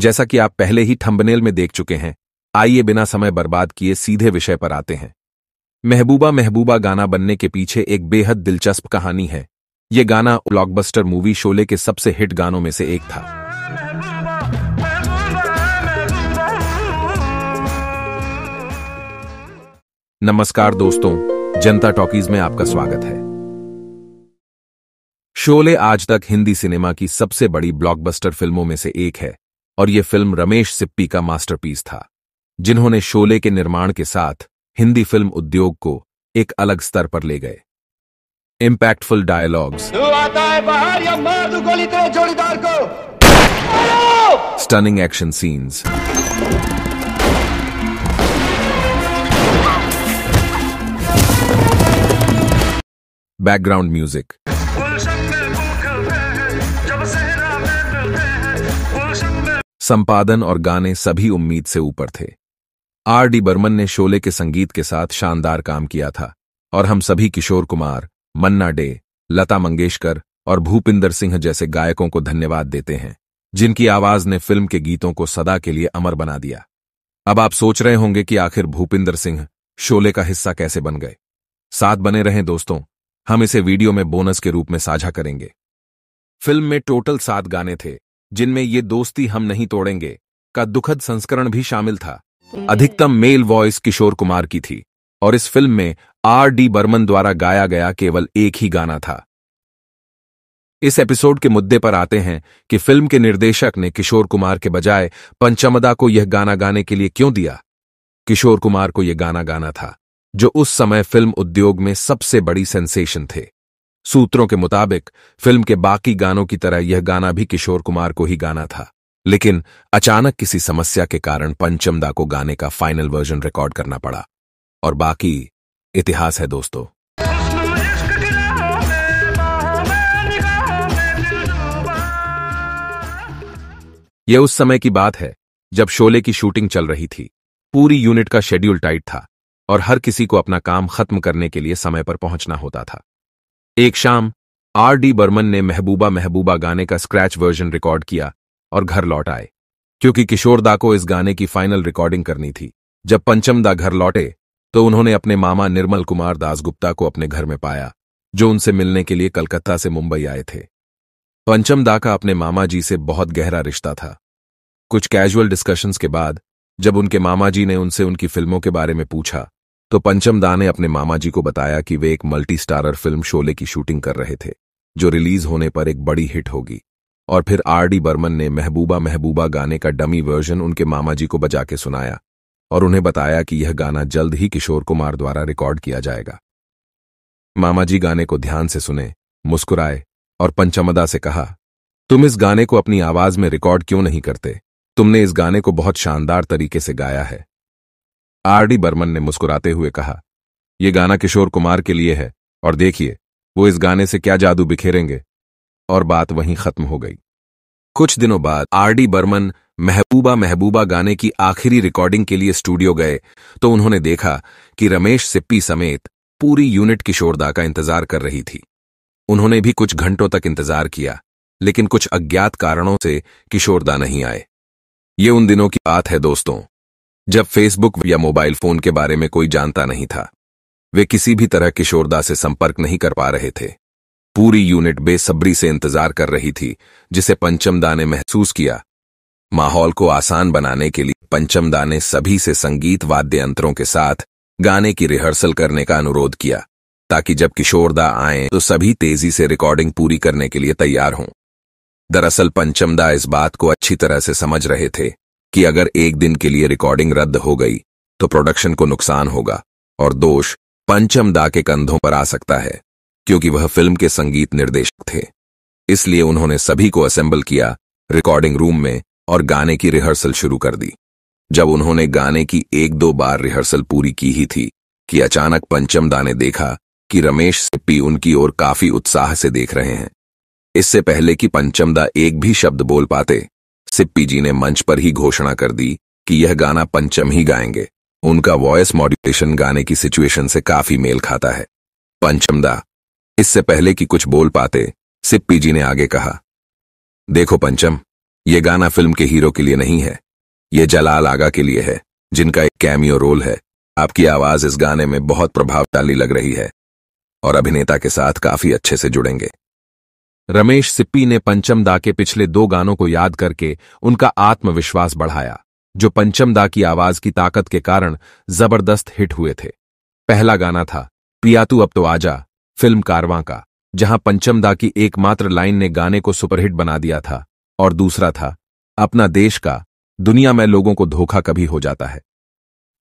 जैसा कि आप पहले ही थंबनेल में देख चुके हैं आइए बिना समय बर्बाद किए सीधे विषय पर आते हैं महबूबा महबूबा गाना बनने के पीछे एक बेहद दिलचस्प कहानी है ये गाना ब्लॉकबस्टर मूवी शोले के सबसे हिट गानों में से एक था नमस्कार दोस्तों जनता टॉकीज में आपका स्वागत है शोले आज तक हिंदी सिनेमा की सबसे बड़ी ब्लॉकबस्टर फिल्मों में से एक है और ये फिल्म रमेश सिप्पी का मास्टरपीस था जिन्होंने शोले के निर्माण के साथ हिंदी फिल्म उद्योग को एक अलग स्तर पर ले गए impactful dialogues stunning action scenes background music संपादन और गाने सभी उम्मीद से ऊपर थे आर डी बर्मन ने शोले के संगीत के साथ शानदार काम किया था और हम सभी किशोर कुमार मन्ना डे लता मंगेशकर और भूपिंदर सिंह जैसे गायकों को धन्यवाद देते हैं जिनकी आवाज ने फिल्म के गीतों को सदा के लिए अमर बना दिया अब आप सोच रहे होंगे कि आखिर भूपिंदर सिंह शोले का हिस्सा कैसे बन गए साथ बने रहें दोस्तों हम इसे वीडियो में बोनस के रूप में साझा करेंगे फिल्म में टोटल सात गाने थे जिनमें ये दोस्ती हम नहीं तोड़ेंगे का दुखद संस्करण भी शामिल था हम्म। अधिकतम मेल वॉइस किशोर कुमार की थी और इस फिल्म में आर डी बर्मन द्वारा गाया गया केवल एक ही गाना था इस एपिसोड के मुद्दे पर आते हैं कि फिल्म के निर्देशक ने किशोर कुमार के बजाय पंचमदा को यह गाना गाने के लिए क्यों दिया किशोर कुमार को यह गाना गाना था जो उस समय फिल्म उद्योग में सबसे बड़ी सेंसेशन थे सूत्रों के मुताबिक फिल्म के बाकी गानों की तरह यह गाना भी किशोर कुमार को ही गाना था लेकिन अचानक किसी समस्या के कारण पंचमदा को गाने का फाइनल वर्जन रिकॉर्ड करना पड़ा और बाकी इतिहास है दोस्तों यह उस समय की बात है जब शोले की शूटिंग चल रही थी पूरी यूनिट का शेड्यूल टाइट था और हर किसी को अपना काम खत्म करने के लिए समय पर पहुंचना होता था एक शाम आर डी बर्मन ने महबूबा महबूबा गाने का स्क्रैच वर्जन रिकॉर्ड किया और घर लौट आए क्योंकि किशोरदा को इस गाने की फाइनल रिकॉर्डिंग करनी थी जब पंचम दा घर लौटे तो उन्होंने अपने मामा निर्मल कुमार दासगुप्ता को अपने घर में पाया जो उनसे मिलने के लिए कलकत्ता से मुंबई आए थे पंचम दा का अपने मामा जी से बहुत गहरा रिश्ता था कुछ कैजुअल डिस्कशंस के बाद जब उनके मामा जी ने उनसे उनकी फिल्मों के बारे में पूछा तो पंचम दा ने अपने मामा जी को बताया कि वे एक मल्टी स्टारर फिल्म शोले की शूटिंग कर रहे थे जो रिलीज होने पर एक बड़ी हिट होगी और फिर आर डी बर्मन ने महबूबा महबूबा गाने का डमी वर्जन उनके मामा जी को बजा के सुनाया और उन्हें बताया कि यह गाना जल्द ही किशोर कुमार द्वारा रिकॉर्ड किया जाएगा मामा जी गाने को ध्यान से सुने मुस्कुराए और पंचमदा से कहा तुम इस गाने को अपनी आवाज में रिकॉर्ड क्यों नहीं करते तुमने इस गाने को बहुत शानदार तरीके से गाया है आर डी बर्मन ने मुस्कुराते हुए कहा ये गाना किशोर कुमार के लिए है और देखिए वो इस गाने से क्या जादू बिखेरेंगे और बात वहीं खत्म हो गई कुछ दिनों बाद आर डी बर्मन महबूबा महबूबा गाने की आखिरी रिकॉर्डिंग के लिए स्टूडियो गए तो उन्होंने देखा कि रमेश सिप्पी समेत पूरी यूनिट किशोरदा का इंतजार कर रही थी उन्होंने भी कुछ घंटों तक इंतजार किया लेकिन कुछ अज्ञात कारणों से किशोरदा नहीं आए ये उन दिनों की बात है दोस्तों जब फेसबुक या मोबाइल फोन के बारे में कोई जानता नहीं था वे किसी भी तरह किशोरदा से संपर्क नहीं कर पा रहे थे पूरी यूनिट बेसब्री से इंतजार कर रही थी जिसे पंचमदा ने महसूस किया माहौल को आसान बनाने के लिए पंचमदा ने सभी से संगीत वाद्य यंत्रों के साथ गाने की रिहर्सल करने का अनुरोध किया ताकि जब किशोरदा आए तो सभी तेजी से रिकॉर्डिंग पूरी करने के लिए तैयार हों दरअसल पंचमदा इस बात को अच्छी तरह से समझ रहे थे कि अगर एक दिन के लिए रिकॉर्डिंग रद्द हो गई तो प्रोडक्शन को नुकसान होगा और दोष पंचम दा के कंधों पर आ सकता है क्योंकि वह फिल्म के संगीत निर्देशक थे इसलिए उन्होंने सभी को असेंबल किया रिकॉर्डिंग रूम में और गाने की रिहर्सल शुरू कर दी जब उन्होंने गाने की एक दो बार रिहर्सल पूरी की ही थी कि अचानक पंचमदा ने देखा कि रमेश सिप्पी उनकी ओर काफी उत्साह से देख रहे हैं इससे पहले कि पंचमदा एक भी शब्द बोल पाते सिप्पी जी ने मंच पर ही घोषणा कर दी कि यह गाना पंचम ही गाएंगे उनका वॉयस मॉड्यूलेशन गाने की सिचुएशन से काफी मेल खाता है पंचमदा इससे पहले कि कुछ बोल पाते सिप्पी जी ने आगे कहा देखो पंचम ये गाना फिल्म के हीरो के लिए नहीं है ये जलाल आगा के लिए है जिनका एक कैमियो रोल है आपकी आवाज इस गाने में बहुत प्रभावशाली लग रही है और अभिनेता के साथ काफी अच्छे से जुड़ेंगे रमेश सिप्पी ने पंचम दा के पिछले दो गानों को याद करके उनका आत्मविश्वास बढ़ाया जो पंचम दा की आवाज की ताकत के कारण जबरदस्त हिट हुए थे पहला गाना था पिया तू अब तो आजा फिल्म कारवां का जहां पंचम दा की एकमात्र लाइन ने गाने को सुपरहिट बना दिया था और दूसरा था अपना देश का दुनिया में लोगों को धोखा कभी हो जाता है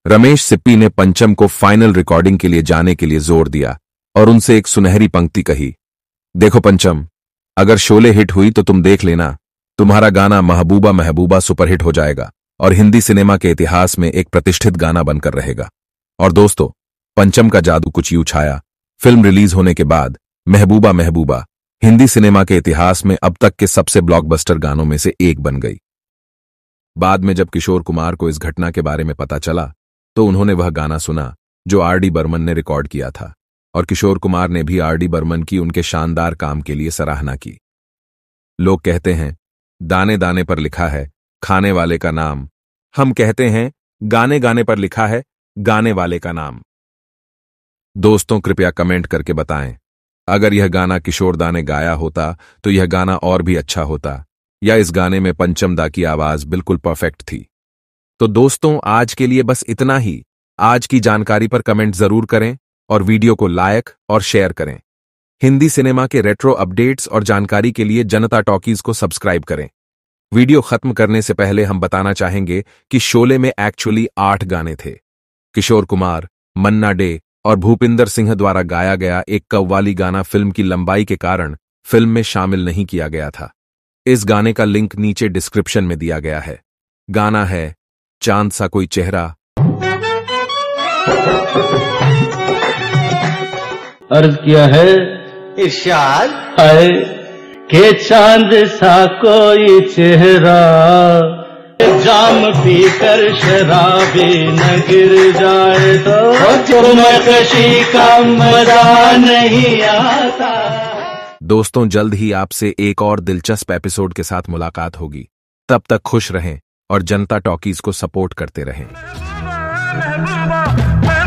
रमेश सिप्पी ने पंचम को फाइनल रिकॉर्डिंग के लिए जाने के लिए जोर दिया और उनसे एक सुनहरी पंक्ति कही देखो पंचम अगर शोले हिट हुई तो तुम देख लेना तुम्हारा गाना महबूबा महबूबा सुपरहिट हो जाएगा और हिंदी सिनेमा के इतिहास में एक प्रतिष्ठित गाना बनकर रहेगा और दोस्तों पंचम का जादू कुछ यू छाया फिल्म रिलीज होने के बाद महबूबा महबूबा हिंदी सिनेमा के इतिहास में अब तक के सबसे ब्लॉकबस्टर गानों में से एक बन गई बाद में जब किशोर कुमार को इस घटना के बारे में पता चला तो उन्होंने वह गाना सुना जो आर डी बर्मन ने रिकॉर्ड किया था और किशोर कुमार ने भी आरडी बर्मन की उनके शानदार काम के लिए सराहना की लोग कहते हैं दाने दाने पर लिखा है खाने वाले का नाम हम कहते हैं गाने गाने पर लिखा है गाने वाले का नाम दोस्तों कृपया कमेंट करके बताएं अगर यह गाना किशोर दा ने गाया होता तो यह गाना और भी अच्छा होता या इस गाने में पंचमदा की आवाज बिल्कुल परफेक्ट थी तो दोस्तों आज के लिए बस इतना ही आज की जानकारी पर कमेंट जरूर करें और वीडियो को लाइक और शेयर करें हिंदी सिनेमा के रेट्रो अपडेट्स और जानकारी के लिए जनता टॉकीज को सब्सक्राइब करें वीडियो खत्म करने से पहले हम बताना चाहेंगे कि शोले में एक्चुअली आठ गाने थे किशोर कुमार मन्ना डे और भूपिंदर सिंह द्वारा गाया गया एक कव्वाली गाना फिल्म की लंबाई के कारण फिल्म में शामिल नहीं किया गया था इस गाने का लिंक नीचे डिस्क्रिप्शन में दिया गया है गाना है चांद सा कोई चेहरा अर्ज किया है इर्शाद है के चांद सा कोई चेहरा जाम पी कर शराबी न गिर जाए तो खुशी का मजा नहीं आता दोस्तों जल्द ही आपसे एक और दिलचस्प एपिसोड के साथ मुलाकात होगी तब तक खुश रहें और जनता टॉकीज को सपोर्ट करते रहें